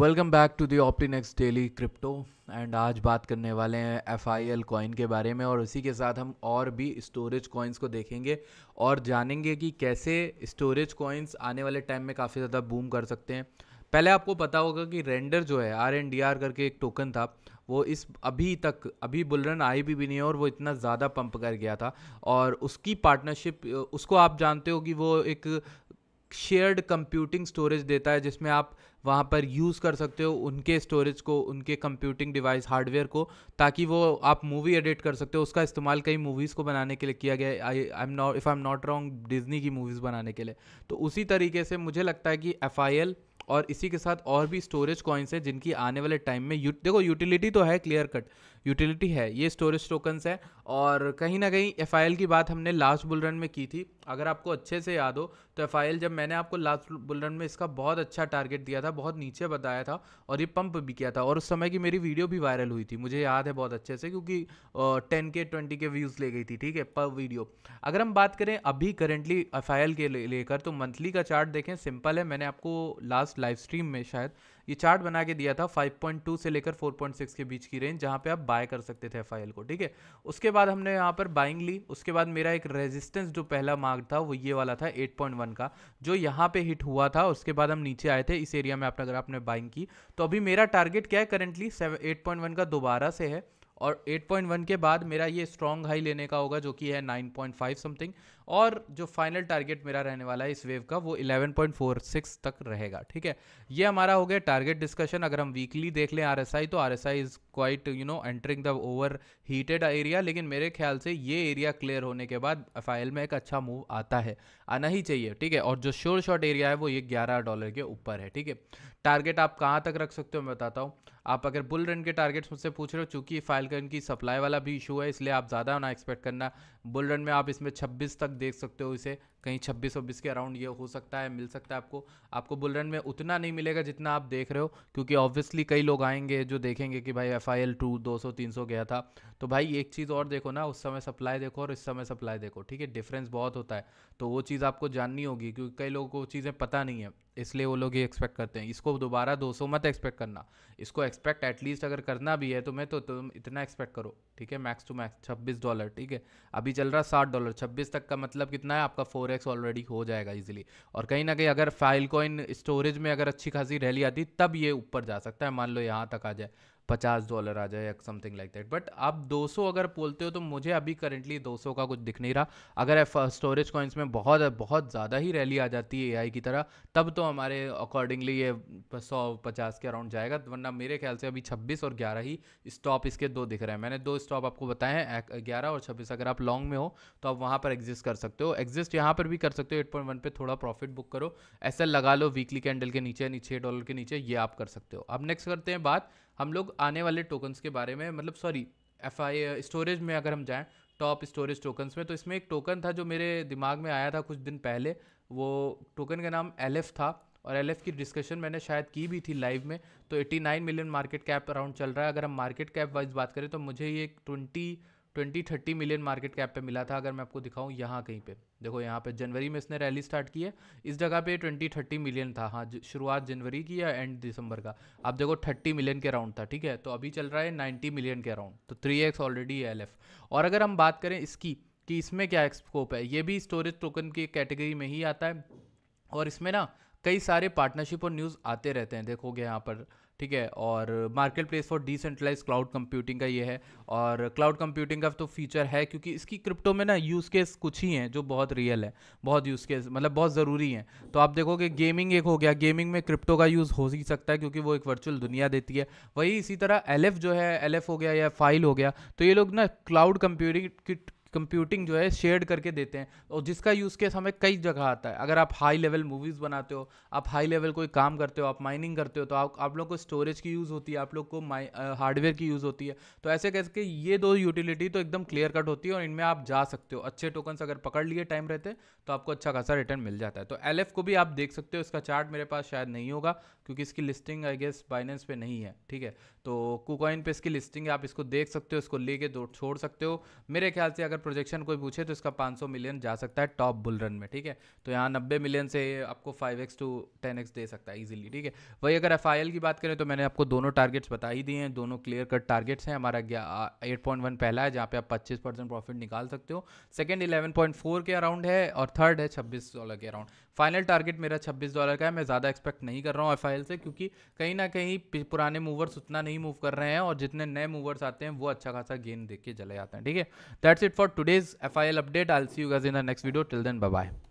welcome back to the Optinex daily crypto and आज बात करने वाले हैं एफ आई एल कॉइन के बारे में और उसी के साथ हम और भी स्टोरेज कॉइन्स को देखेंगे और जानेंगे कि कैसे स्टोरेज कॉइन्स आने वाले टाइम में काफ़ी ज़्यादा बूम कर सकते हैं पहले आपको पता होगा कि रेंडर जो है आर एन डी आर करके एक टोकन था वो इस अभी तक अभी बुलरन आई भी, भी नहीं है और वो इतना ज़्यादा पंप कर गया था और उसकी पार्टनरशिप उसको आप जानते हो कि वो एक शेयर्ड कंप्यूटिंग स्टोरेज देता है जिसमें आप वहाँ पर यूज़ कर सकते हो उनके स्टोरेज को उनके कंप्यूटिंग डिवाइस हार्डवेयर को ताकि वो आप मूवी एडिट कर सकते हो उसका इस्तेमाल कई मूवीज़ को बनाने के लिए किया गया I I am not if I am not wrong Disney की मूवीज़ बनाने के लिए तो उसी तरीके से मुझे लगता है कि एफ़ और इसी के साथ और भी स्टोरेज कॉइन्स हैं जिनकी आने वाले टाइम में यू, देखो यूटिलिटी तो है क्लियर कट यूटिलिटी है ये स्टोरेज टोकन्स है और कहीं ना कहीं एफ की बात हमने लास्ट बुलरन में की थी अगर आपको अच्छे से याद हो तो एफ जब मैंने आपको लास्ट बुलरन में इसका बहुत अच्छा टारगेट दिया था बहुत नीचे बताया था और ये पंप भी किया था और उस समय की मेरी वीडियो भी वायरल हुई थी मुझे याद है बहुत अच्छे से क्योंकि टेन के ट्वेंटी के व्यूज़ ले गई थी ठीक है पर वीडियो अगर हम बात करें अभी करेंटली एफ के लेकर ले तो मंथली का चार्ट देखें सिंपल है मैंने आपको लास्ट लाइव स्ट्रीम में शायद ये चार्ट बना के दिया था 5.2 से लेकर 4.6 के बीच की रेंज जहाँ पे आप बाय कर सकते थे एफ को ठीक है उसके बाद हमने यहाँ पर बाइंग ली उसके बाद मेरा एक रेजिस्टेंस जो पहला मार्ग था वो ये वाला था 8.1 का जो यहाँ पे हिट हुआ था उसके बाद हम नीचे आए थे इस एरिया में आपने अगर आपने बाइंग की तो अभी मेरा टारगेट क्या है करेंटली सेवन का दोबारा से है और 8.1 के बाद मेरा ये स्ट्रॉन्ग हाई लेने का होगा जो कि है 9.5 समथिंग और जो फाइनल टारगेट मेरा रहने वाला है इस वेव का वो 11.46 तक रहेगा ठीक है ये हमारा हो गया टारगेट डिस्कशन अगर हम वीकली देख लें आरएसआई तो RSI is quite you know entering the overheated area लेकिन मेरे ख्याल से ये एरिया क्लियर होने के बाद एफ में एक अच्छा मूव आता है आना ही चाहिए ठीक है और जो श्योर शॉर्ट एरिया है वो ये ग्यारह डॉलर के ऊपर है ठीक है टारगेट आप कहाँ तक रख सकते हो मैं बताता हूँ आप अगर बुल रन के टारगेट्स मुझसे पूछ रहे हो चूंकि फाइल का इनकी सप्लाई वाला भी इशू है इसलिए आप ज़्यादा ना एक्सपेक्ट करना बुल रन में आप इसमें 26 तक देख सकते हो इसे कहीं छब्बीस वब्बीस के अराउंड ये हो सकता है मिल सकता है आपको आपको बुलरन में उतना नहीं मिलेगा जितना आप देख रहे हो क्योंकि ऑब्वियसली कई लोग आएंगे जो देखेंगे कि भाई एफ आई एल टू दो सौ तीन सौ गया था तो भाई एक चीज़ और देखो ना उस समय सप्लाई देखो और इस समय सप्लाई देखो ठीक है डिफरेंस बहुत होता है तो वो चीज़ आपको जाननी होगी क्योंकि कई लोगों को चीज़ें पता नहीं है इसलिए वो लोग ये एक्सपेक्ट करते हैं इसको दोबारा 200 मत एक्सपेक्ट करना इसको एक्सपेक्ट एटलीस्ट अगर करना भी है तो मैं तो तुम तो इतना एक्सपेक्ट करो ठीक है मैक्स टू मैक्स छब्बीस डॉलर ठीक है अभी चल रहा साठ डॉलर छब्बीस तक का मतलब कितना है आपका फोर एक्स ऑलरेडी हो जाएगा इजीली और कहीं ना कहीं अगर फाइल कॉइन स्टोरेज में अगर अच्छी खासी रैली आती तब ये ऊपर जा सकता है मान लो यहाँ तक आ जाए पचास डॉलर आ जाए समथिंग लाइक दैट बट आप 200 अगर बोलते हो तो मुझे अभी करेंटली 200 का कुछ दिख नहीं रहा अगर स्टोरेज कॉइन्स uh, में बहुत बहुत ज़्यादा ही रैली आ जाती है एआई की तरह तब तो हमारे अकॉर्डिंगली ये सौ पचास के अराउंड जाएगा वरना मेरे ख्याल से अभी छब्बीस और ग्यारह ही स्टॉप इसके दो दिख रहे हैं मैंने दो स्टॉप आपको बताए हैं ग्यारह और छब्बीस अगर आप लॉन्ग में हो तो आप वहाँ पर एग्जिस्ट कर सकते हो एग्जिस्ट यहाँ पर भी कर सकते हो एट पॉइंट वन पर थोड़ा प्रॉफिट बुक करो ऐसा लगा लो वीकली कैंडल के नीचे छः डॉलर के नीचे ये आप कर सकते हो अब नेक्स्ट करते हैं बात हम लोग आने वाले टोकन्स के बारे में मतलब सॉरी एफ आई स्टोरेज में अगर हम जाएँ टॉप स्टोरेज टोकन्स में तो इसमें एक टोकन था जो मेरे दिमाग में आया था कुछ दिन पहले वो टोकन का नाम एल था और एल की डिस्कशन मैंने शायद की भी थी लाइव में तो 89 मिलियन मार्केट कैप अराउंड चल रहा है अगर हम मार्केट कैप वाइज बात करें तो मुझे ये twenty twenty thirty million market cap पे मिला था अगर मैं आपको दिखाऊं यहाँ कहीं पे देखो यहाँ पे जनवरी में इसने रैली स्टार्ट की है इस जगह पे ट्वेंटी थर्टी मिलियन था हाँ शुरुआत जनवरी की या एंड दिसंबर का आप देखो थर्टी मिलियन के अराउंड था ठीक है तो अभी चल रहा है नाइन्टी मिलियन के अराउंड तो three X already L F और अगर हम बात करें इसकी कि इसमें क्या स्कोप है ये भी स्टोरेज टोकन की कैटेगरी में ही आता है और इसमें ना कई सारे पार्टनरशिप और न्यूज़ आते रहते हैं देखोगे यहाँ पर ठीक है और marketplace for decentralize cloud computing का ये है और क्लाउड कंप्यूटिंग का तो फीचर है क्योंकि इसकी क्रिप्टो में ना यूज़ केस कुछ ही हैं जो बहुत रियल है बहुत यूज़ केस मतलब बहुत ज़रूरी हैं तो आप देखोगे गेमिंग एक हो गया गेमिंग में क्रिप्टो का यूज़ हो ही सकता है क्योंकि वो एक वर्चुअल दुनिया देती है वही इसी तरह एल जो है एल हो गया या फाइल हो गया तो ये लोग ना क्लाउड कंप्यूटिंग कंप्यूटिंग जो है शेयर करके देते हैं और जिसका यूज़ केस हमें कई जगह आता है अगर आप हाई लेवल मूवीज़ बनाते हो आप हाई लेवल कोई काम करते हो आप माइनिंग करते हो तो आप आप लोग को स्टोरेज की यूज़ होती है आप लोग को हार्डवेयर की यूज़ होती है तो ऐसे सकते ये दो यूटिलिटी तो एकदम क्लियर कट होती है और इनमें आप जा सकते हो अच्छे टोकन्स अगर पकड़ लिए टाइम रहते तो आपको अच्छा खासा रिटर्न मिल जाता है तो एल को भी आप देख सकते हो इसका चार्ट मेरे पास शायद नहीं होगा क्योंकि इसकी लिस्टिंग आई गेस बाइनेंस पे नहीं है ठीक है तो कुकॉइन पे इसकी लिस्टिंग है आप इसको देख सकते हो इसको लेके छोड़ सकते हो मेरे ख्याल से अगर प्रोजेक्शन कोई पूछे तो इसका 500 मिलियन जा सकता है टॉप बुल रन में ठीक है तो यहाँ 90 मिलियन से आपको 5x टू 10x दे सकता है इजीली ठीक है वही अगर एफ की बात करें तो मैंने आपको दोनों टारगेट्स बता ही दिए हैं दोनों क्लियर कट टारगेट्स हैं हमारा एट पहला है जहाँ पे आप पच्चीस प्रॉफिट निकाल सकते हो सेकेंड इलेवन के अराउंड है और थर्ड है छब्बीस डॉलर के अराउंड फाइनल टारगेट मेरा 26 डॉलर का है मैं ज़्यादा एक्सपेक्ट नहीं कर रहा हूँ एफ से क्योंकि कहीं ना कहीं पुराने मूवर्स उतना नहीं मूव कर रहे हैं और जितने नए मूवर्स आते हैं वो अच्छा खासा गेन देख के चले जाते हैं ठीक है that's it for today's F update I see you guys in the next video till then bye